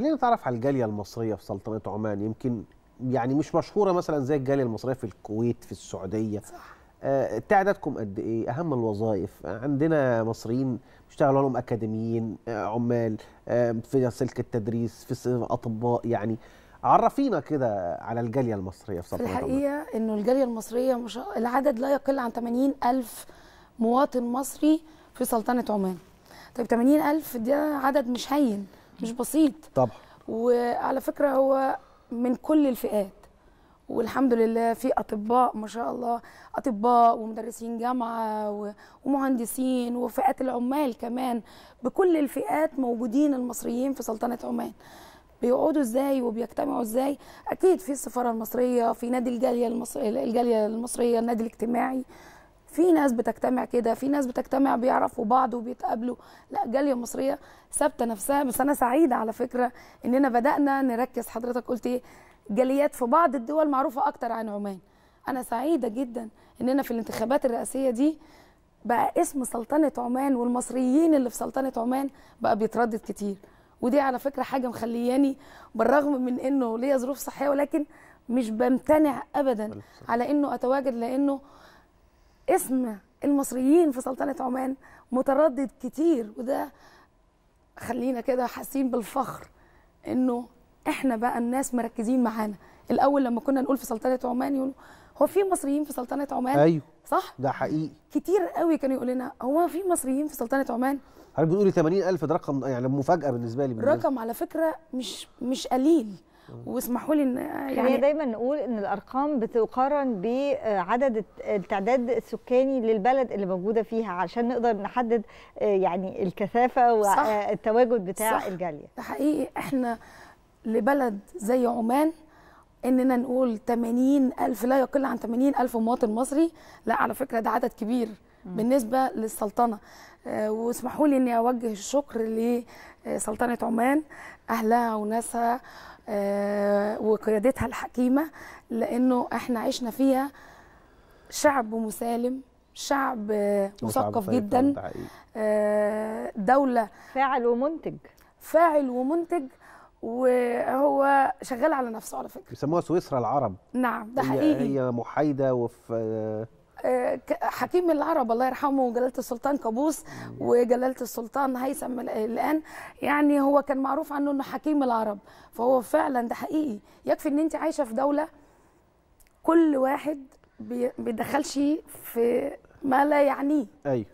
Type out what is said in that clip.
خلينا نتعرف على الجاليه المصريه في سلطنه عمان يمكن يعني مش مشهوره مثلا زي الجاليه المصريه في الكويت في السعوديه صح آه تعدادكم قد ايه اهم الوظائف عندنا مصريين بيشتغلوا لهم اكاديميين آه عمال آه في سلك التدريس في اطباء يعني عرفينا كده على الجاليه المصريه في سلطنه عمان الحقيقه انه الجاليه المصريه مش العدد لا يقل عن 80 الف مواطن مصري في سلطنه عمان طيب 80 الف ده عدد مش هين مش بسيط طبعا وعلى فكره هو من كل الفئات والحمد لله في اطباء ما شاء الله اطباء ومدرسين جامعه ومهندسين وفئات العمال كمان بكل الفئات موجودين المصريين في سلطنه عمان بيقعدوا ازاي وبيجتمعوا ازاي اكيد في السفاره المصريه في نادي الجاليه المصريه الجاليه المصريه النادي الاجتماعي في ناس بتجتمع كده في ناس بتجتمع بيعرفوا بعض وبيتقابلوا لا جاليه مصريه ثابته نفسها بس انا سعيده على فكره اننا بدانا نركز حضرتك قلت ايه جاليات في بعض الدول معروفه اكتر عن عمان انا سعيده جدا اننا في الانتخابات الرئاسيه دي بقى اسم سلطنه عمان والمصريين اللي في سلطنه عمان بقى بيتردد كتير ودي على فكره حاجه مخلياني بالرغم من انه ليا ظروف صحيه ولكن مش بمتنع ابدا على انه اتواجد لانه اسم المصريين في سلطنه عمان متردد كتير وده خلينا كده حاسين بالفخر انه احنا بقى الناس مركزين معانا الاول لما كنا نقول في سلطنه عمان يقولوا هو في مصريين في سلطنه عمان ايوه صح ده حقيقي كتير قوي كانوا يقول لنا هو في مصريين في سلطنه عمان حضرتك بتقولي 80000 ده رقم يعني مفاجاه بالنسبه لي بالنسبة. رقم على فكره مش مش قليل واسمحوا لي يعني احنا دايما نقول ان الارقام بتقارن بعدد التعداد السكاني للبلد اللي موجوده فيها عشان نقدر نحدد آه، يعني الكثافه والتواجد آه، بتاع صح. الجاليه ده حقيقي احنا لبلد زي عمان اننا نقول 80 الف لا يقل عن 80 الف مواطن مصري لا على فكره ده عدد كبير بالنسبه للسلطنه آه، واسمحوا لي اني اوجه الشكر لسلطنه آه، عمان اهلها وناسها آه، وقيادتها الحكيمه لانه احنا عشنا فيها شعب مسالم شعب مثقف جدا دوله فاعل ومنتج فاعل ومنتج وهو شغال على نفسه على فكره بيسموها سويسرا العرب نعم ده هي حقيقي هي محايده وفي آه، حكيم العرب الله يرحمه وجلاله السلطان كابوس وجلاله السلطان هيثم الان يعني هو كان معروف عنه انه حكيم العرب فهو فعلا ده حقيقي يكفي ان انت عايشه في دوله كل واحد بيدخلش في ما لا يعنيه ايوه